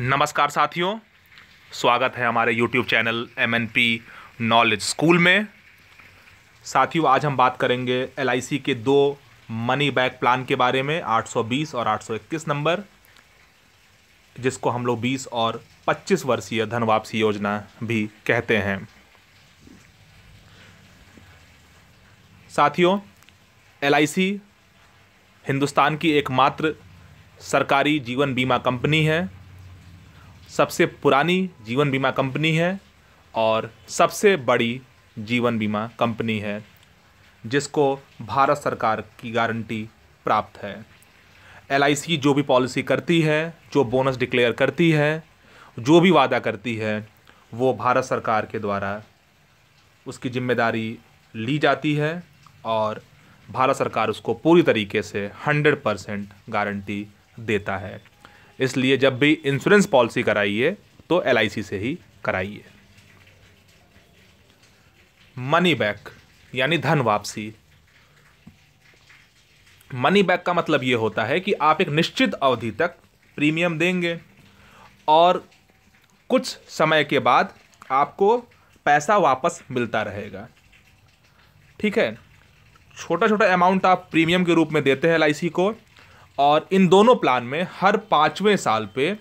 नमस्कार साथियों स्वागत है हमारे YouTube channel M N P knowledge school में साथियों आज हम बात करेंगे एल के दो मनी बैक प्लान के बारे में 820 और 821 नंबर जिसको हम लोग 20 और 25 वर्षीय धन वापसी योजना भी कहते हैं साथियों एल हिंदुस्तान की एकमात्र सरकारी जीवन बीमा कंपनी है सबसे पुरानी जीवन बीमा कंपनी है और सबसे बड़ी जीवन बीमा कंपनी है जिसको भारत सरकार की गारंटी प्राप्त है एल जो भी पॉलिसी करती है जो बोनस डिक्लेयर करती है जो भी वादा करती है वो भारत सरकार के द्वारा उसकी जिम्मेदारी ली जाती है और भारत सरकार उसको पूरी तरीके से 100 परसेंट गारंटी देता है इसलिए जब भी इंश्योरेंस पॉलिसी कराइए तो एल से ही कराइए मनी बैक यानी धन वापसी मनी बैक का मतलब ये होता है कि आप एक निश्चित अवधि तक प्रीमियम देंगे और कुछ समय के बाद आपको पैसा वापस मिलता रहेगा ठीक है छोटा छोटा अमाउंट आप प्रीमियम के रूप में देते हैं एल को और इन दोनों प्लान में हर पाँचवें साल पे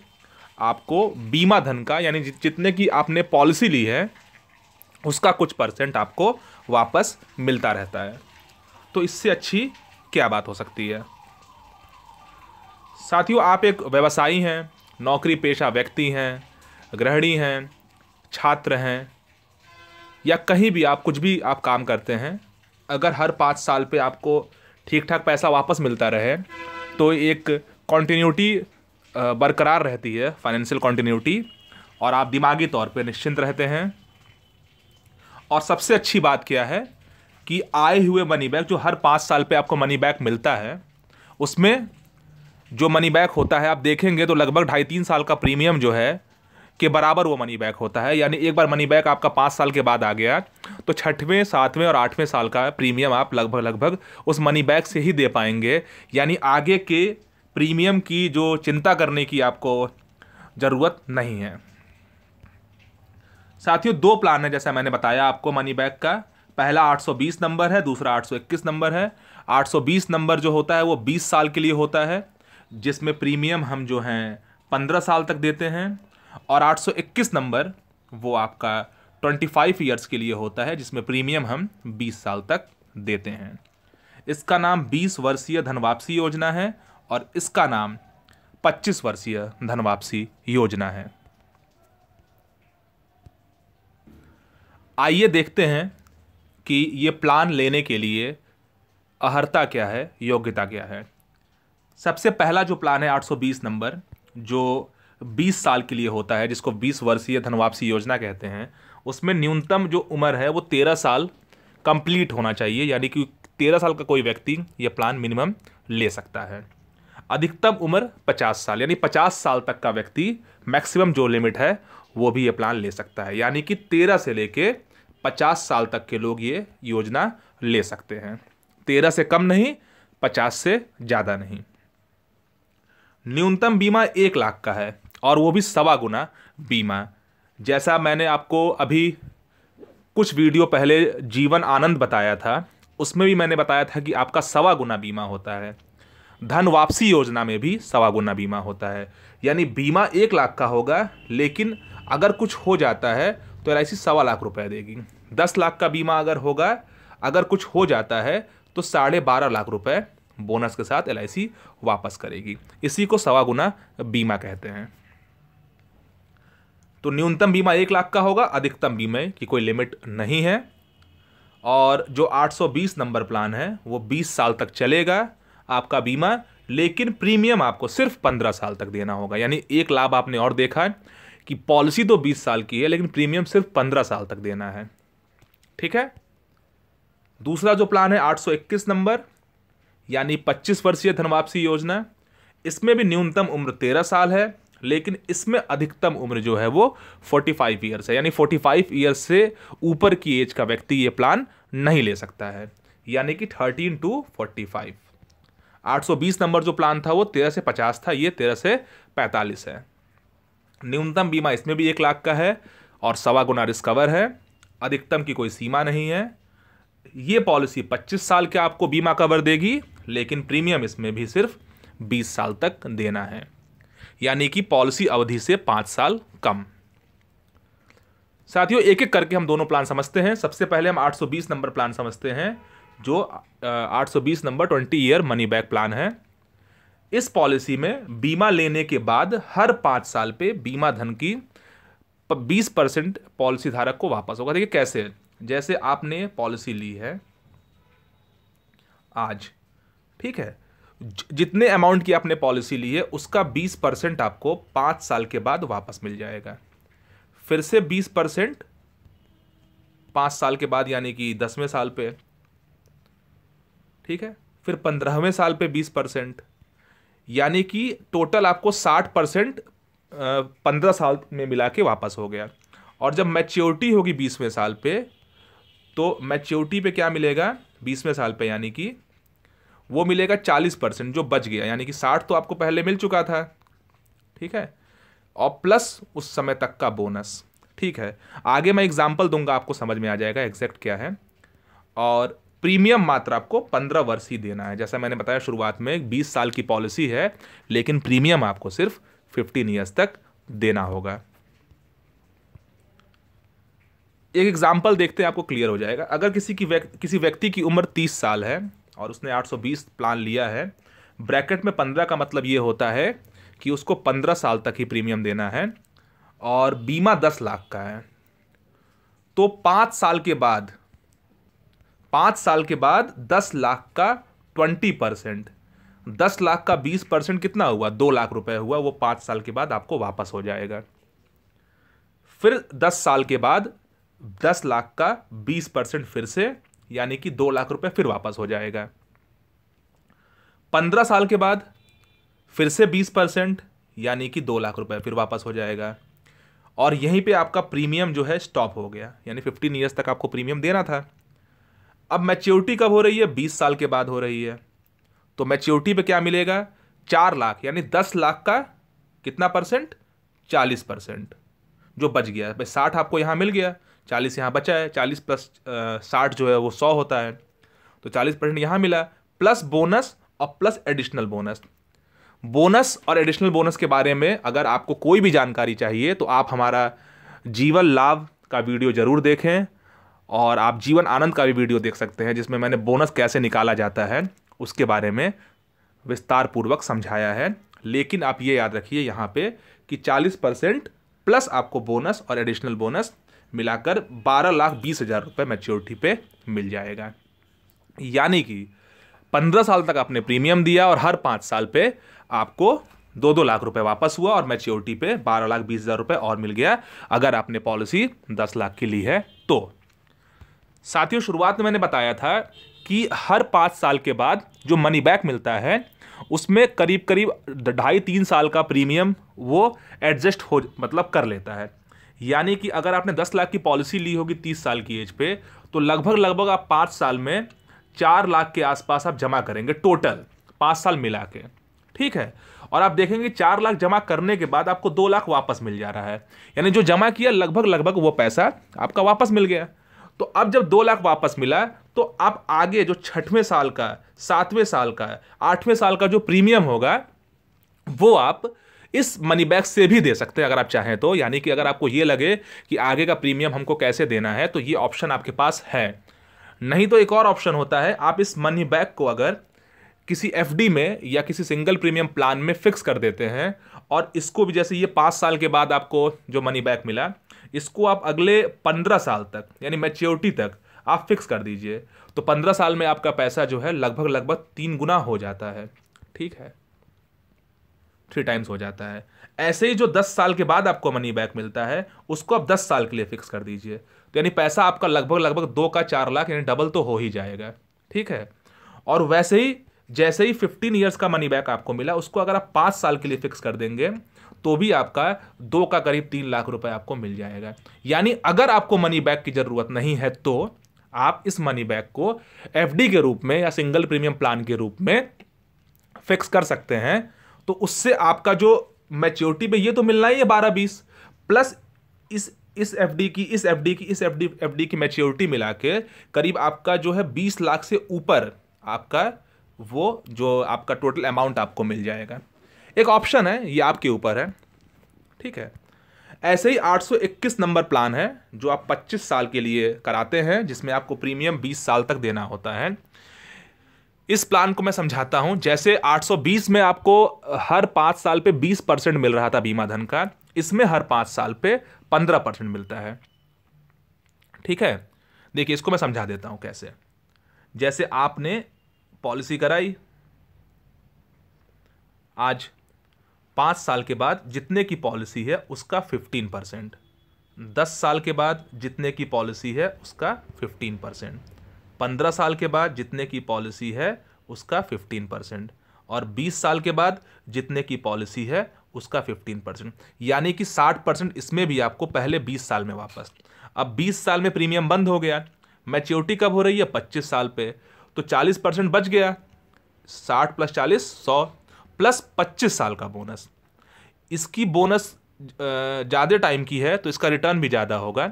आपको बीमा धन का यानी जितने की आपने पॉलिसी ली है उसका कुछ परसेंट आपको वापस मिलता रहता है तो इससे अच्छी क्या बात हो सकती है साथियों आप एक व्यवसायी हैं नौकरी पेशा व्यक्ति हैं गृहिणी हैं छात्र हैं या कहीं भी आप कुछ भी आप काम करते हैं अगर हर पाँच साल पे आपको ठीक ठाक पैसा वापस मिलता रहे तो एक कॉन्टीन्यूटी बरकरार रहती है फाइनेंशियल कॉन्टीन्यूटी और आप दिमागी तौर पर निश्चिंत रहते हैं और सबसे अच्छी बात क्या है कि आए हुए मनी बैक जो हर पाँच साल पे आपको मनी बैक मिलता है उसमें जो मनी बैक होता है आप देखेंगे तो लगभग ढाई तीन साल का प्रीमियम जो है के बराबर वो मनी बैक होता है यानी एक बार मनी बैक आपका पाँच साल के बाद आ गया तो छठवें सातवें और आठवें साल का प्रीमियम आप लगभग लगभग उस मनी बैक से ही दे पाएंगे यानी आगे के प्रीमियम की जो चिंता करने की आपको ज़रूरत नहीं है साथियों दो प्लान है जैसा मैंने बताया आपको मनी बैक का पहला 820 नंबर है दूसरा 821 नंबर है 820 नंबर जो होता है वो 20 साल के लिए होता है जिसमें प्रीमियम हम जो हैं 15 साल तक देते हैं और 821 नंबर वो आपका 25 इयर्स के लिए होता है जिसमें प्रीमियम हम 20 साल तक देते हैं इसका नाम 20 वर्षीय धनवापसी योजना है और इसका नाम 25 वर्षीय धनवापसी योजना है आइए देखते हैं कि ये प्लान लेने के लिए अहर्ता क्या है योग्यता क्या है सबसे पहला जो प्लान है 820 नंबर जो बीस साल के लिए होता है जिसको बीस वर्षीय धनवापसी योजना कहते हैं उसमें न्यूनतम जो उम्र है वो तेरह साल कंप्लीट होना चाहिए यानी कि तेरह साल का कोई व्यक्ति यह प्लान मिनिमम ले सकता है अधिकतम उम्र पचास साल यानी पचास साल तक का व्यक्ति मैक्सिमम जो लिमिट है वो भी ये प्लान ले सकता है यानी कि तेरह से लेके पचास साल तक के लोग ये योजना ले सकते हैं तेरह से कम नहीं पचास से ज़्यादा नहीं न्यूनतम बीमा एक लाख का है और वो भी सवा गुना बीमा जैसा मैंने आपको अभी कुछ वीडियो पहले जीवन आनंद बताया था उसमें भी मैंने बताया था कि आपका सवा गुना बीमा होता है धन वापसी योजना में भी सवा गुना बीमा होता है यानी बीमा एक लाख का होगा लेकिन अगर कुछ हो जाता है तो एल सवा लाख रुपए देगी दस लाख का बीमा अगर होगा अगर कुछ हो जाता है तो साढ़े बारह लाख रुपए बोनस के साथ एल वापस करेगी इसी को सवा गुना बीमा कहते हैं तो न्यूनतम बीमा एक लाख का होगा अधिकतम बीमे की कोई लिमिट नहीं है और जो 820 नंबर प्लान है वो 20 साल तक चलेगा आपका बीमा लेकिन प्रीमियम आपको सिर्फ 15 साल तक देना होगा यानी एक लाभ आपने और देखा है कि पॉलिसी तो 20 साल की है लेकिन प्रीमियम सिर्फ 15 साल तक देना है ठीक है दूसरा जो प्लान है 821 नंबर यानी 25 वर्षीय धनवापसी योजना इसमें भी न्यूनतम उम्र 13 साल है लेकिन इसमें अधिकतम उम्र जो है वो 45 ईयर्स है यानी 45 ईयर्स से ऊपर की एज का व्यक्ति ये प्लान नहीं ले सकता है यानी कि 13 टू 45 820 नंबर जो प्लान था वो 13 से 50 था ये 13 से 45 है न्यूनतम बीमा इसमें भी एक लाख का है और सवा गुना रिस्कवर है अधिकतम की कोई सीमा नहीं है ये पॉलिसी 25 साल के आपको बीमा कवर देगी लेकिन प्रीमियम इसमें भी सिर्फ 20 साल तक देना है यानी कि पॉलिसी अवधि से पाँच साल कम साथियों एक एक करके हम दोनों प्लान समझते हैं सबसे पहले हम 820 नंबर प्लान समझते हैं जो 820 number 20 year money back plan है इस पॉलिसी में बीमा लेने के बाद हर पाँच साल पे बीमा धन की 20 परसेंट पॉलिसी धारक को वापस होगा देखिए कैसे जैसे आपने पॉलिसी ली है आज ठीक है जितने अमाउंट की आपने पॉलिसी ली है उसका बीस परसेंट आपको पाँच साल के बाद वापस मिल जाएगा फिर से बीस परसेंट पाँच साल के बाद यानी कि दसवें साल पे ठीक है फिर पंद्रहवें साल पे बीस परसेंट यानी कि टोटल आपको साठ परसेंट पंद्रह साल में मिला के वापस हो गया और जब मैच्योरिटी होगी बीसवें साल पे तो मैच्योरिटी पे क्या मिलेगा बीसवें साल पे यानी कि वो मिलेगा चालीस परसेंट जो बच गया यानी कि साठ तो आपको पहले मिल चुका था ठीक है और प्लस उस समय तक का बोनस ठीक है आगे मैं एग्जाम्पल दूंगा आपको समझ में आ जाएगा एग्जैक्ट क्या है और प्रीमियम मात्र आपको पंद्रह वर्ष ही देना है जैसा मैंने बताया शुरुआत में बीस साल की पॉलिसी है लेकिन प्रीमियम आपको सिर्फ फिफ्टीन ईयर्स तक देना होगा एक एग्जाम्पल देखते हैं आपको क्लियर हो जाएगा अगर किसी की व्यक्ति किसी व्यक्ति की उम्र तीस साल है और उसने 820 प्लान लिया है ब्रैकेट में 15 का मतलब ये होता है कि उसको 15 साल तक ही प्रीमियम देना है और बीमा 10 लाख का है तो पाँच साल के बाद पाँच साल के बाद दस लाख का ट्वेंटी परसेंट दस लाख का बीस परसेंट कितना हुआ दो लाख रुपए हुआ वो पाँच साल के बाद आपको वापस हो जाएगा फिर दस साल के बाद दस लाख का बीस परसेंट फिर से यानी कि दो लाख रुपए फिर वापस हो जाएगा पंद्रह साल के बाद फिर से बीस परसेंट यानी कि दो लाख रुपए फिर वापस हो जाएगा और यहीं पे आपका प्रीमियम जो है स्टॉप हो गया यानी फिफ्टीन ईयर्स तक आपको प्रीमियम देना था अब मैच्योरिटी कब हो रही है बीस साल के बाद हो रही है तो मैच्योरिटी पे क्या मिलेगा चार लाख यानी दस लाख का कितना परसेंट चालीस परसेंट जो बच गया भाई साठ आपको यहाँ मिल गया चालीस यहाँ बचा है चालीस प्लस साठ जो है वो सौ होता है तो चालीस परसेंट यहाँ मिला प्लस बोनस और प्लस एडिशनल बोनस बोनस और एडिशनल बोनस के बारे में अगर आपको कोई भी जानकारी चाहिए तो आप हमारा जीवन लाभ का वीडियो ज़रूर देखें और आप जीवन आनंद का भी वीडियो देख सकते हैं जिसमें मैंने बोनस कैसे निकाला जाता है उसके बारे में विस्तार पूर्वक समझाया है लेकिन आप ये याद रखिए यहाँ पे कि 40 परसेंट प्लस आपको बोनस और एडिशनल बोनस मिलाकर बारह लाख बीस हज़ार रुपये मेच्योरिटी पे मिल जाएगा यानी कि पंद्रह साल तक आपने प्रीमियम दिया और हर पाँच साल पे आपको दो दो लाख रुपए वापस हुआ और मेच्योरिटी पे बारह लाख बीस हज़ार रुपये और मिल गया अगर आपने पॉलिसी दस लाख की ली है तो साथियों शुरुआत में मैंने बताया था कि हर पाँच साल के बाद जो मनी बैक मिलता है उसमें करीब करीब ढाई तीन साल का प्रीमियम वो एडजस्ट हो मतलब कर लेता है यानी कि अगर आपने दस लाख की पॉलिसी ली होगी तीस साल की एज पे तो लगभग लगभग आप पाँच साल में चार लाख के आसपास आप जमा करेंगे टोटल पाँच साल मिला के ठीक है और आप देखेंगे चार लाख जमा करने के बाद आपको दो लाख वापस मिल जा रहा है यानी जो जमा किया लगभग लगभग वो पैसा आपका वापस मिल गया तो अब जब दो लाख वापस मिला तो आप आगे जो छठवें साल का सातवें साल का आठवें साल का जो प्रीमियम होगा वो आप इस मनी बैग से भी दे सकते हैं अगर आप चाहें तो यानी कि अगर आपको ये लगे कि आगे का प्रीमियम हमको कैसे देना है तो ये ऑप्शन आपके पास है नहीं तो एक और ऑप्शन होता है आप इस मनी बैग को अगर किसी एफ में या किसी सिंगल प्रीमियम प्लान में फिक्स कर देते हैं और इसको भी जैसे ये पाँच साल के बाद आपको जो मनी बैग मिला इसको आप अगले पंद्रह साल तक यानी मैच्योरिटी तक आप फिक्स कर दीजिए तो पंद्रह साल में आपका पैसा जो है लगभग लगभग तीन गुना हो जाता है ठीक है थ्री टाइम्स हो जाता है ऐसे ही जो दस साल के बाद आपको मनी बैक मिलता है उसको आप दस साल के लिए फिक्स कर दीजिए तो यानी पैसा आपका लगभग लगभग दो का चार लाख यानी डबल तो हो ही जाएगा ठीक है और वैसे ही जैसे ही फिफ्टीन ईयर्स का मनी बैक आपको मिला उसको अगर आप पाँच साल के लिए फिक्स कर देंगे तो भी आपका दो का करीब तीन लाख रुपए आपको मिल जाएगा यानी अगर आपको मनी बैक की ज़रूरत नहीं है तो आप इस मनी बैक को एफ के रूप में या सिंगल प्रीमियम प्लान के रूप में फिक्स कर सकते हैं तो उससे आपका जो मैच्योरिटी पे ये तो मिलना ही है बारह बीस प्लस इस इस एफडी की इस एफ की इस एफ डी की मैच्योरिटी मिला के करीब आपका जो है बीस लाख से ऊपर आपका वो जो आपका टोटल अमाउंट आपको मिल जाएगा एक ऑप्शन है ये आपके ऊपर है ठीक है ऐसे ही 821 नंबर प्लान है जो आप 25 साल के लिए कराते हैं जिसमें आपको प्रीमियम 20 साल तक देना होता है इस प्लान को मैं समझाता हूं जैसे 820 में आपको हर पांच साल पे 20 परसेंट मिल रहा था बीमा धन का इसमें हर पांच साल पे 15 परसेंट मिलता है ठीक है देखिए इसको मैं समझा देता हूं कैसे जैसे आपने पॉलिसी कराई आज पांच साल के बाद जितने की पॉलिसी है उसका फिफ्टीन परसेंट दस साल के बाद जितने की पॉलिसी है उसका फिफ्टीन परसेंट पंद्रह साल के बाद जितने की पॉलिसी है उसका फिफ्टीन परसेंट और बीस साल के बाद जितने की पॉलिसी है उसका फिफ्टीन परसेंट यानी कि साठ परसेंट इसमें भी आपको पहले बीस साल में वापस अब बीस साल में प्रीमियम बंद हो गया मैच्योरिटी कब हो रही है पच्चीस साल पर तो चालीस परसेंट बच गया साठ प्लस चालीस सौ प्लस पच्चीस साल का बोनस इसकी बोनस ज़्यादा टाइम की है तो इसका रिटर्न भी ज़्यादा होगा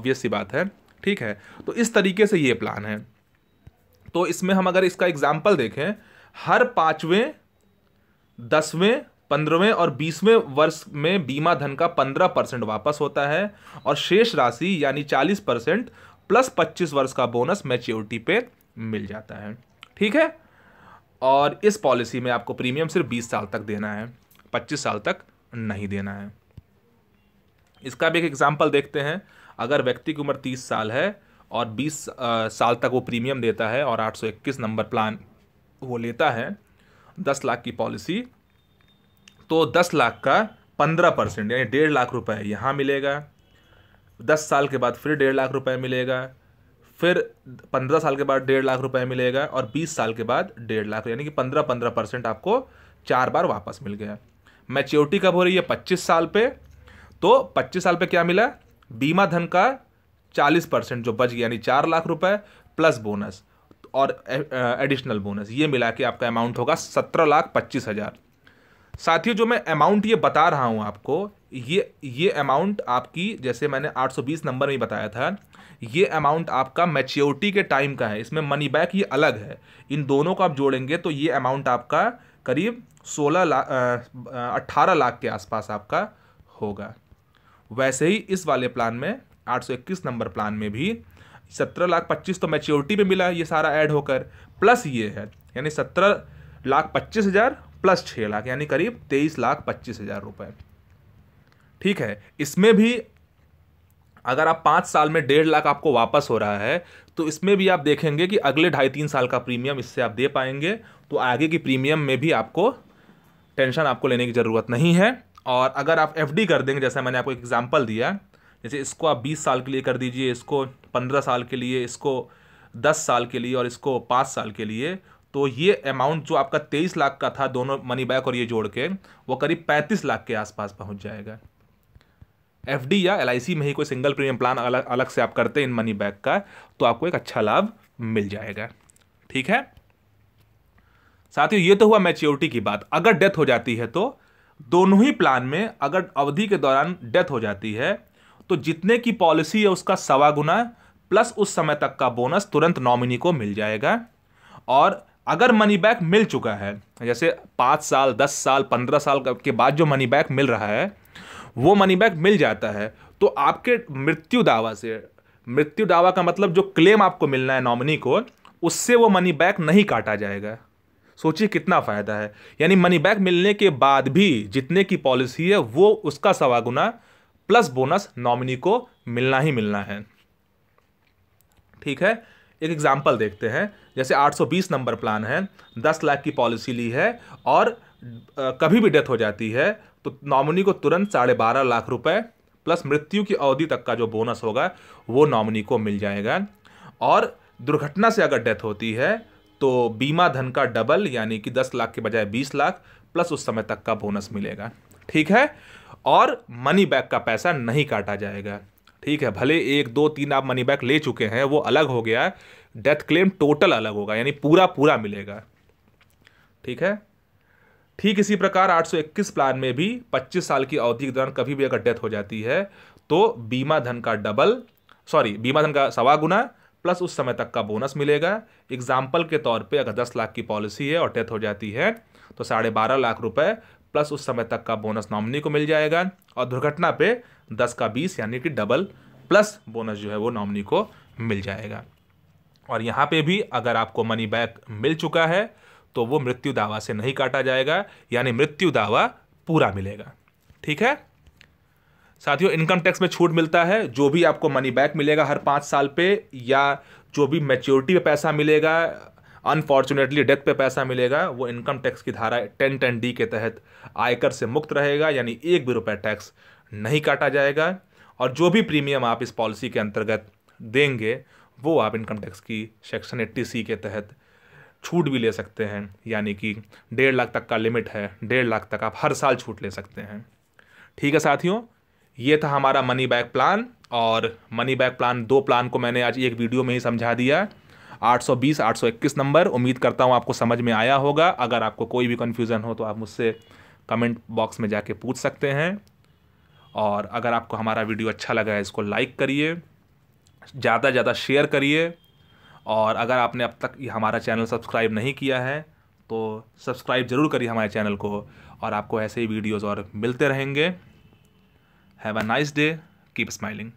ऑब्वियस सी बात है ठीक है तो इस तरीके से ये प्लान है तो इसमें हम अगर इसका एग्जाम्पल देखें हर पांचवें दसवें पंद्रहवें और बीसवें वर्ष में बीमा धन का पंद्रह परसेंट वापस होता है और शेष राशि यानी चालीस परसेंट प्लस पच्चीस वर्ष का बोनस मैच्योरिटी पे मिल जाता है ठीक है और इस पॉलिसी में आपको प्रीमियम सिर्फ बीस साल तक देना है पच्चीस साल तक नहीं देना है इसका भी एक एग्जाम्पल देखते हैं अगर व्यक्ति की उम्र तीस साल है और 20 साल तक वो प्रीमियम देता है और 821 नंबर प्लान वो लेता है 10 लाख की पॉलिसी तो 10 लाख का 15 परसेंट यानी डेढ़ लाख रुपए यहाँ मिलेगा 10 साल के बाद फिर डेढ़ लाख रुपए मिलेगा फिर पंद्रह साल के बाद डेढ़ लाख रुपए मिलेगा और बीस साल के बाद डेढ़ लाख यानी कि पंद्रह पंद्रह परसेंट आपको चार बार वापस मिल गया मैच्योरिटी कब हो रही है पच्चीस साल पे तो पच्चीस साल पे क्या मिला बीमा धन का चालीस परसेंट जो बच गया यानी चार लाख रुपए प्लस बोनस और एडिशनल बोनस ये मिला के आपका अमाउंट होगा सत्रह लाख पच्चीस हज़ार साथियों जो मैं अमाउंट ये बता रहा हूँ आपको ये ये अमाउंट आपकी जैसे मैंने 820 नंबर में बताया था ये अमाउंट आपका मैच्योरिटी के टाइम का है इसमें मनी बैक ये अलग है इन दोनों को आप जोड़ेंगे तो ये अमाउंट आपका करीब 16 लाख अट्ठारह लाख के आसपास आपका होगा वैसे ही इस वाले प्लान में 821 नंबर प्लान में भी सत्रह लाख पच्चीस तो मैच्योरिटी पे मिला ये सारा ऐड होकर प्लस ये है यानी सत्रह लाख पच्चीस हज़ार प्लस छः लाख यानी करीब तेईस लाख पच्चीस हज़ार रुपये ठीक है इसमें भी अगर आप पाँच साल में डेढ़ लाख आपको वापस हो रहा है तो इसमें भी आप देखेंगे कि अगले ढाई तीन साल का प्रीमियम इससे आप दे पाएंगे तो आगे की प्रीमियम में भी आपको टेंशन आपको लेने की ज़रूरत नहीं है और अगर आप एफ कर देंगे जैसा मैंने आपको एग्जाम्पल दिया जैसे इसको आप बीस साल के लिए कर दीजिए इसको पंद्रह साल के लिए इसको दस साल के लिए और इसको पाँच साल के लिए तो ये अमाउंट जो आपका तेईस लाख का था दोनों मनी बैक और ये जोड़ के वो करीब पैंतीस लाख के आसपास पहुंच जाएगा एफ या एल में ही कोई सिंगल प्रीमियम प्लान अलग अलग से आप करते हैं इन मनी बैक का तो आपको एक अच्छा लाभ मिल जाएगा ठीक है साथियों ये तो हुआ मैच्योरिटी की बात अगर डेथ हो जाती है तो दोनों ही प्लान में अगर अवधि के दौरान डेथ हो जाती है तो जितने की पॉलिसी है उसका सवा गुना प्लस उस समय तक का बोनस तुरंत नॉमिनी को मिल जाएगा और अगर मनी बैक मिल चुका है जैसे पाँच साल दस साल पंद्रह साल के बाद जो मनी बैक मिल रहा है वो मनी बैक मिल जाता है तो आपके मृत्यु दावा से मृत्यु दावा का मतलब जो क्लेम आपको मिलना है नॉमिनी को उससे वो मनी बैक नहीं काटा जाएगा सोचिए कितना फ़ायदा है यानी मनी बैक मिलने के बाद भी जितने की पॉलिसी है वो उसका सवा गुना प्लस बोनस नॉमिनी को मिलना ही मिलना है ठीक है एक एग्जाम्पल देखते हैं जैसे 820 नंबर प्लान है 10 लाख की पॉलिसी ली है और कभी भी डेथ हो जाती है तो नॉमिनी को तुरंत साढ़े बारह लाख रुपए प्लस मृत्यु की अवधि तक का जो बोनस होगा वो नॉमिनी को मिल जाएगा और दुर्घटना से अगर डेथ होती है तो बीमा धन का डबल यानी कि 10 लाख के बजाय 20 लाख प्लस उस समय तक का बोनस मिलेगा ठीक है और मनी बैक का पैसा नहीं काटा जाएगा ठीक है भले एक दो तीन आप मनी बैक ले चुके हैं वो अलग हो गया डेथ क्लेम टोटल अलग होगा यानी पूरा पूरा मिलेगा ठीक है ठीक इसी प्रकार 821 प्लान में भी 25 साल की अवधि के दौरान कभी भी अगर डेथ हो जाती है तो बीमा धन का डबल सॉरी बीमा धन का सवा गुना प्लस उस समय तक का बोनस मिलेगा एग्जाम्पल के तौर पे अगर 10 लाख की पॉलिसी है और डेथ हो जाती है तो साढ़े बारह लाख रुपए प्लस उस समय तक का बोनस नॉमिनी को मिल जाएगा और दुर्घटना पे दस का बीस यानी कि डबल प्लस बोनस जो है वो नॉमिनी को मिल जाएगा और यहाँ पे भी अगर आपको मनी बैक मिल चुका है तो वो मृत्यु दावा से नहीं काटा जाएगा यानी मृत्यु दावा पूरा मिलेगा ठीक है साथियों इनकम टैक्स में छूट मिलता है जो भी आपको मनी बैक मिलेगा हर पाँच साल पे या जो भी मेच्योरिटी पे पैसा मिलेगा अनफॉर्चुनेटली डेथ पे पैसा मिलेगा वो इनकम टैक्स की धारा टेन टेन डी के तहत आयकर से मुक्त रहेगा यानी एक भी रुपये टैक्स नहीं काटा जाएगा और जो भी प्रीमियम आप इस पॉलिसी के अंतर्गत देंगे वो आप इनकम टैक्स की सेक्शन एट्टी सी के तहत छूट भी ले सकते हैं यानी कि डेढ़ लाख तक का लिमिट है डेढ़ लाख तक आप हर साल छूट ले सकते हैं ठीक है साथियों ये था हमारा मनी बैक प्लान और मनी बैक प्लान दो प्लान को मैंने आज एक वीडियो में ही समझा दिया 820 821 नंबर उम्मीद करता हूँ आपको समझ में आया होगा अगर आपको कोई भी कन्फ्यूज़न हो तो आप मुझसे कमेंट बॉक्स में जाके पूछ सकते हैं और अगर आपको हमारा वीडियो अच्छा लगा है इसको लाइक करिए ज़्यादा से ज़्यादा शेयर करिए और अगर आपने अब तक हमारा चैनल सब्सक्राइब नहीं किया है तो सब्सक्राइब ज़रूर करिए हमारे चैनल को और आपको ऐसे ही वीडियोज़ और मिलते रहेंगे have a nice day keep smiling